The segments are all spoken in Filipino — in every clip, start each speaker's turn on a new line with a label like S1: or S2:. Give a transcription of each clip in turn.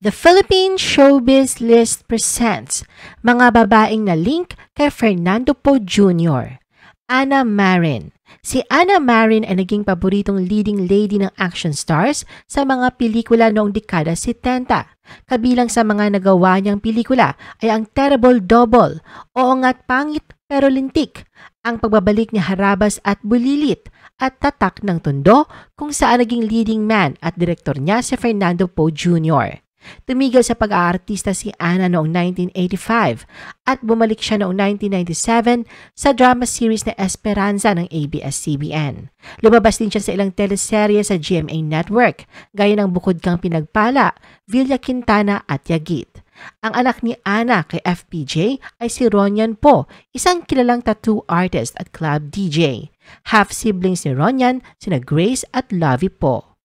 S1: The Philippine Showbiz List presents mga babaeng na link kay Fernando Po Jr. Ana Marin. Si Ana Marin ay naging paboritong leading lady ng action stars sa mga pelikula noong dekada 70. Kabilang sa mga nagawa niyang pelikula ay ang Terrible Double, Oo Nga't Pangit Pero Lintik, ang pagbabalik niya harabas at bulilit, at tatak ng tondo kung saan naging leading man at direktor niya si Fernando Poe Jr. Tumigil sa pag-aartista si Anna noong 1985 at bumalik siya noong 1997 sa drama series na Esperanza ng ABS-CBN. Lumabas din siya sa ilang teleserye sa GMA Network, gaya ng Bukod Kang Pinagpala, Villa Quintana at Yagit. Ang anak ni Ana kay FPJ ay si Ronyan Po, isang kilalang tattoo artist at club DJ. Half-siblings ni Ronyan, sina Grace at Lavi Po.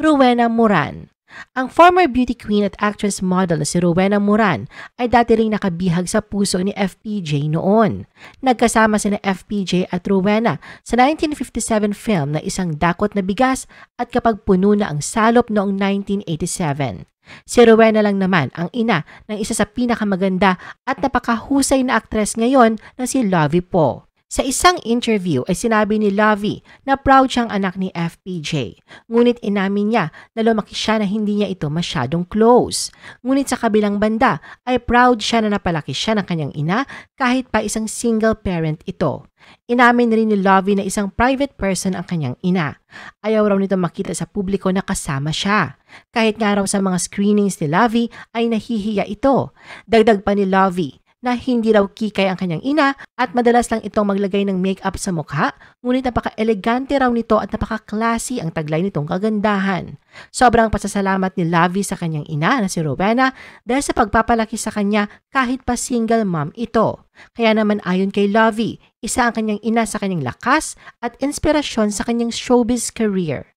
S1: Rowena Moran ang former beauty queen at actress model si Rowena Moran ay dati ring nakabihag sa puso ni FPJ noon. Nagkasama sina FPJ at Rowena sa 1957 film na isang dakot na bigas at kapag puno na ang salop noong 1987. Si Rowena lang naman ang ina ng isa sa pinakamaganda at napakahusay na aktres ngayon na si Lovie Poe. Sa isang interview ay sinabi ni Lovey na proud siyang anak ni FPJ. Ngunit inamin niya na lumaki siya na hindi niya ito masyadong close. Ngunit sa kabilang banda ay proud siya na napalaki siya ng kanyang ina kahit pa isang single parent ito. Inamin rin ni Lovey na isang private person ang kanyang ina. Ayaw raw nito makita sa publiko na kasama siya. Kahit nga raw sa mga screenings ni Lovey ay nahihiya ito. Dagdag pa ni Lovey, na hindi raw kikay ang kanyang ina at madalas lang itong maglagay ng makeup sa mukha, ngunit napaka-elegante raw nito at napaka-classy ang taglay nitong kagandahan. Sobrang pasasalamat ni Lavi sa kanyang ina na si Rowena dahil sa pagpapalaki sa kanya kahit pa single mom ito. Kaya naman ayon kay Lavi, isa ang kanyang ina sa kanyang lakas at inspirasyon sa kanyang showbiz career.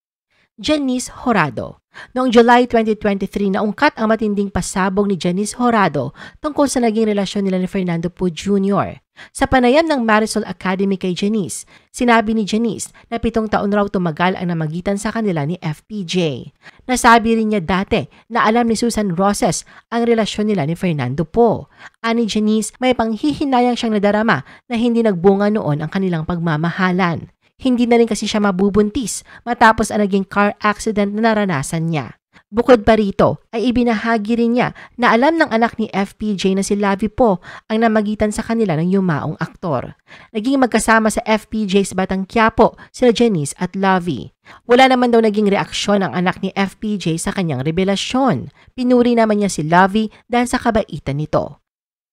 S1: Janice Horado. Noong July 2023, naungkat ang matinding pasabog ni Janice Horado tungkol sa naging relasyon nila ni Fernando Poe Jr. Sa panayam ng Marisol Academy kay Janice, sinabi ni Janice na pitong taon raw tumagal ang namagitan sa kanila ni FPJ. Nasabi rin niya dati na alam ni Susan Roses ang relasyon nila ni Fernando Poe. Ani Janice, may panghihinayang siyang nadarama na hindi nagbunga noon ang kanilang pagmamahalan. Hindi na rin kasi siya mabubuntis matapos ang naging car accident na naranasan niya. Bukod pa rito, ay ibinahagi rin niya na alam ng anak ni FPJ na si Lavi po ang namagitan sa kanila ng yumaong aktor. Naging magkasama sa FPJ sa Batang Quiapo sila Janice at Lavi. Wala naman daw naging reaksyon ang anak ni FPJ sa kanyang revelasyon. Pinuri naman niya si Lavi dahil sa kabaitan nito.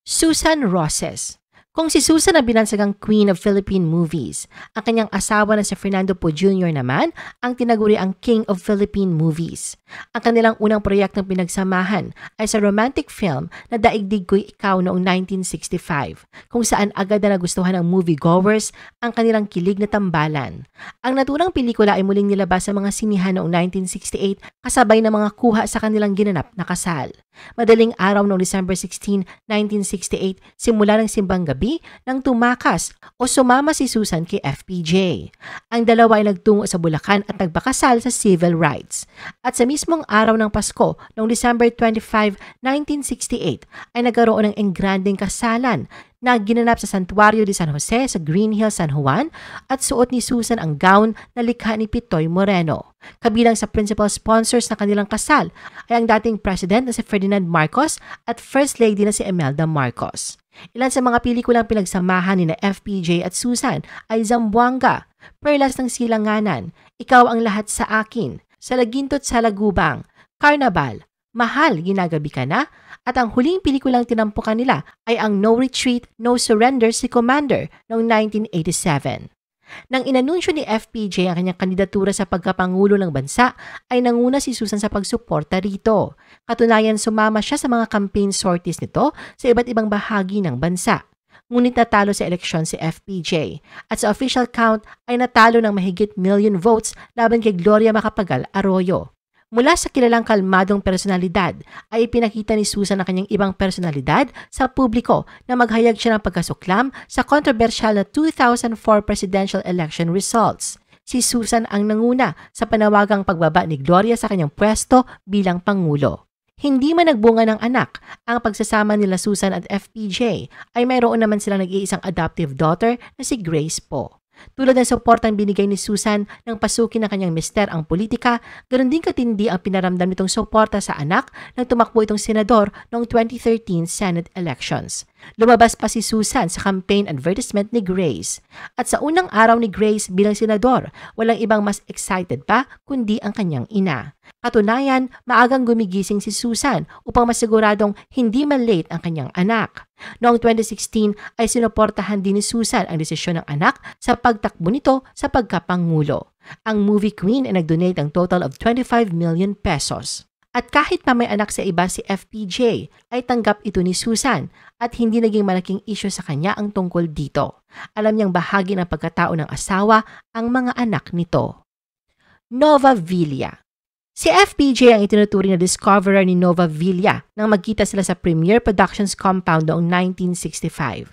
S1: Susan Rosses kung si Susan ang binansagang queen of Philippine movies, ang kanyang asawa na si Fernando Po Jr. naman ang tinaguri ang king of Philippine movies. Ang kanilang unang proyektong pinagsamahan ay sa romantic film na Daigdig Ko'y Ikaw noong 1965, kung saan agad na nagustuhan ng moviegoers ang kanilang kilig na tambalan. Ang naturang pelikula ay muling nilabas sa mga sinihan noong 1968 kasabay ng mga kuha sa kanilang ginanap na kasal. Madaling araw noong December 16, 1968, simula ng simbang gabi gabi nang tumakas o sumama si Susan kay FPJ. Ang dalawa ay nagtungo sa Bulacan at nagpakasal sa civil rights. At sa mismong araw ng Pasko, noong December 25, 1968, ay nagkaroon ng engranding kasalan na ginanap sa Santuario de San Jose sa Green Hill, San Juan at suot ni Susan ang gown na likha ni Pitoy Moreno. Kabilang sa principal sponsors na kanilang kasal ay ang dating president na si Ferdinand Marcos at First Lady na si Imelda Marcos. Ilan sa mga pelikulang pinagsamahan ni na FPJ at Susan ay Zamboanga, Perlas ng Silanganan, Ikaw ang Lahat sa Akin, Salagintot sa Lagubang, Carnival, Mahal Ginagabi Ka Na, at ang huling pelikulang tinampukan nila ay ang No Retreat, No Surrender si Commander noong 1987. Nang inanunsyo ni FPJ ang kanyang kandidatura sa pagkapangulo ng bansa, ay nanguna si Susan sa pagsuporta rito. Katunayan sumama siya sa mga campaign sorties nito sa iba't ibang bahagi ng bansa. Ngunit natalo sa eleksyon si FPJ at sa official count ay natalo ng mahigit million votes laban kay Gloria Macapagal Arroyo. Mula sa kilalang kalmadong personalidad ay ipinakita ni Susan ang kanyang ibang personalidad sa publiko na maghayag siya ng pagkasuklam sa kontrobersyal na 2004 presidential election results. Si Susan ang nanguna sa panawagang pagbaba ni Gloria sa kanyang pwesto bilang Pangulo. Hindi man nagbunga ng anak, ang pagsasama nila Susan at FPJ ay mayroon naman silang nag-iisang adoptive daughter na si Grace Poe. Tulad ng suportang binigay ni Susan nang pasukin ng kanyang mister ang politika, ganoon din katindi ang pinaramdam nitong suporta sa anak nang tumakbo itong senador noong 2013 Senate elections. Lumabas pa si Susan sa campaign advertisement ni Grace. At sa unang araw ni Grace bilang senador, walang ibang mas excited pa kundi ang kanyang ina. Katunayan, maagang gumigising si Susan upang masiguradong hindi man late ang kanyang anak. Noong 2016 ay sinuportahan din ni Susan ang desisyon ng anak sa pagtakbo nito sa pagkapangulo. Ang movie queen ay nagdonate donate ng total of 25 million pesos. At kahit pa may anak sa iba si FPJ, ay tanggap ito ni Susan at hindi naging malaking isyo sa kanya ang tungkol dito. Alam niyang bahagi ng pagkatao ng asawa ang mga anak nito. Nova Villa Si FPJ ang itinuturing na discoverer ni Nova Villa nang magkita sila sa Premier Productions compound noong 1965.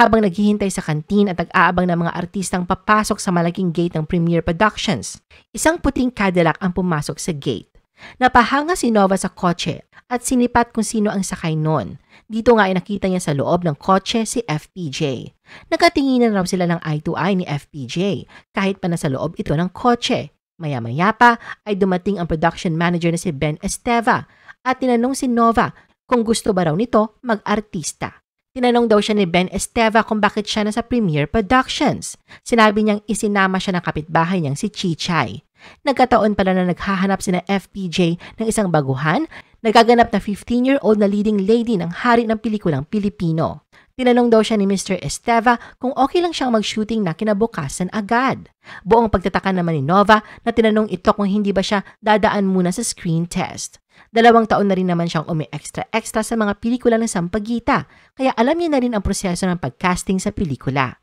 S1: Habang naghihintay sa kantin at nag-aabang ng mga artistang papasok sa malaking gate ng Premier Productions, isang puting Cadillac ang pumasok sa gate. Napahanga si Nova sa kotse at sinipat kung sino ang sakay noon. Dito nga ay nakita niya sa loob ng kotse si FPJ. Nagkatinginan raw sila ng eye to eye ni FPJ kahit pa nasa loob ito ng kotse Maya-maya pa ay dumating ang production manager na si Ben Esteva at tinanong si Nova kung gusto ba raw nito mag-artista. Tinanong daw siya ni Ben Esteva kung bakit siya nasa Premiere Productions. Sinabi niyang isinama siya ng kapitbahay niyang si Chichay. Nagkataon pala na naghahanap sina FPJ ng isang baguhan, nagaganap na 15-year-old na leading lady ng hari ng pelikulang Pilipino. Tinanong daw siya ni Mr. Esteva kung okay lang siyang mag-shooting na kinabukasan agad. Buong pagtataka naman ni Nova na tinanong ito kung hindi ba siya dadaan muna sa screen test. Dalawang taon na rin naman siyang umi-extra-extra sa mga pelikula ng Sampagita, kaya alam niya na rin ang proseso ng pag-casting sa pelikula.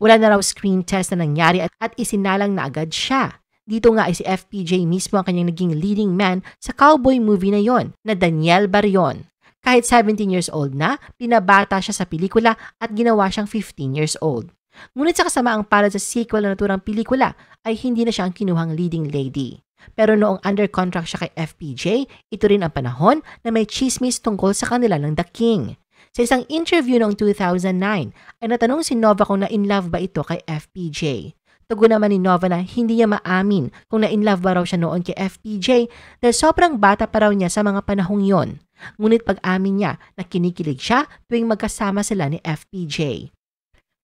S1: Wala na raw screen test na nangyari at, at isinalang na agad siya. Dito nga ay si FPJ mismo ang kanyang naging leading man sa cowboy movie na yon na Daniel Barion. Kahit 17 years old na, pinabata siya sa pelikula at ginawa siyang 15 years old. Ngunit sa ang palad sa sequel na naturang pelikula ay hindi na siya ang kinuhang leading lady. Pero noong under contract siya kay FPJ, ito rin ang panahon na may chismis tungkol sa kanila ng The King. Sa isang interview noong 2009, ay natanong si Nova kung na in love ba ito kay FPJ. Tugon naman ni Nova na hindi niya maamin kung na-inlove ba raw siya noon kay FPJ dahil sobrang bata pa raw niya sa mga panahong yon. Ngunit pag-amin niya na kinikilig siya tuwing magkasama sila ni FPJ.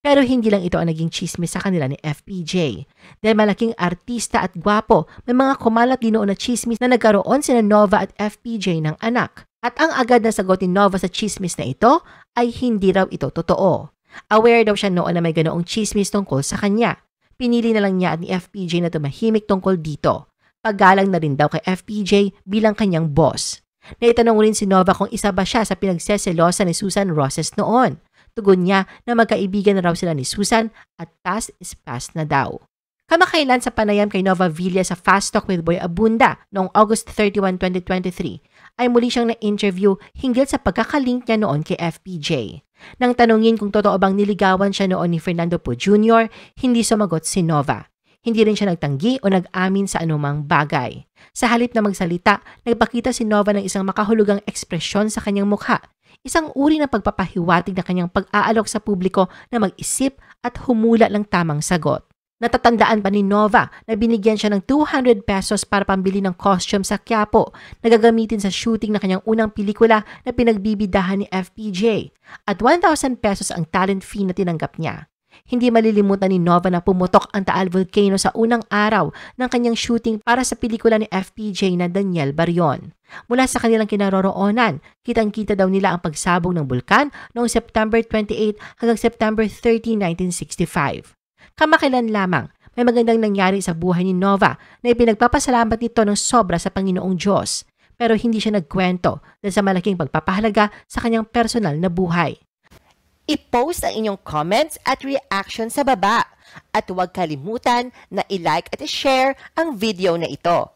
S1: Pero hindi lang ito ang naging chismis sa kanila ni FPJ. Dahil malaking artista at gwapo, may mga kumalat din noon na chismis na nagkaroon sina Nova at FPJ ng anak. At ang agad na sagot ni Nova sa chismis na ito ay hindi raw ito totoo. Aware daw siya noon na may ganoong chismis tungkol sa kanya. Pinili na lang niya ni FPJ na tumahimik tungkol dito. Paggalang na rin daw kay FPJ bilang kanyang boss. Naitanong rin si Nova kung isa ba siya sa pinagseselosa ni Susan Roses noon. Tugon niya na magkaibigan na raw sila ni Susan at past is past na daw. Kamakailan sa panayam kay Nova Villa sa Fast Talk with Boy Abunda noong August 31, 2023, ay muli siyang na-interview hinggil sa pagkakalink niya noon kay FPJ. Nang tanungin kung totoo bang niligawan siya noon ni Fernando Po Jr., hindi sumagot si Nova. Hindi rin siya nagtanggi o nag-amin sa anumang bagay. Sa halip na magsalita, nagpakita si Nova ng isang makahulugang ekspresyon sa kanyang mukha, isang uri ng pagpapahiwatig na kanyang pag-aalok sa publiko na mag-isip at humula ng tamang sagot. Natatandaan pa ni Nova na binigyan siya ng 200 pesos para pambili ng costume sa Quiapo na gagamitin sa shooting na kanyang unang pelikula na pinagbibidahan ni FPJ at 1,000 pesos ang talent fee na tinanggap niya. Hindi malilimutan ni Nova na pumutok ang Taal Volcano sa unang araw ng kanyang shooting para sa pelikula ni FPJ na Daniel Barion. Mula sa kanilang kinaroroonan, kitang-kita daw nila ang pagsabog ng bulkan noong September 28 hanggang September 30, 1965 kamakailan lamang, may magandang nangyari sa buhay ni Nova na ipinagpapasalamat nito ng sobra sa Panginoong Diyos. Pero hindi siya nagkwento dahil sa malaking pagpapahalaga sa kanyang personal na buhay. I-post ang inyong comments at reaction sa baba. At huwag kalimutan na i-like at i-share ang video na ito.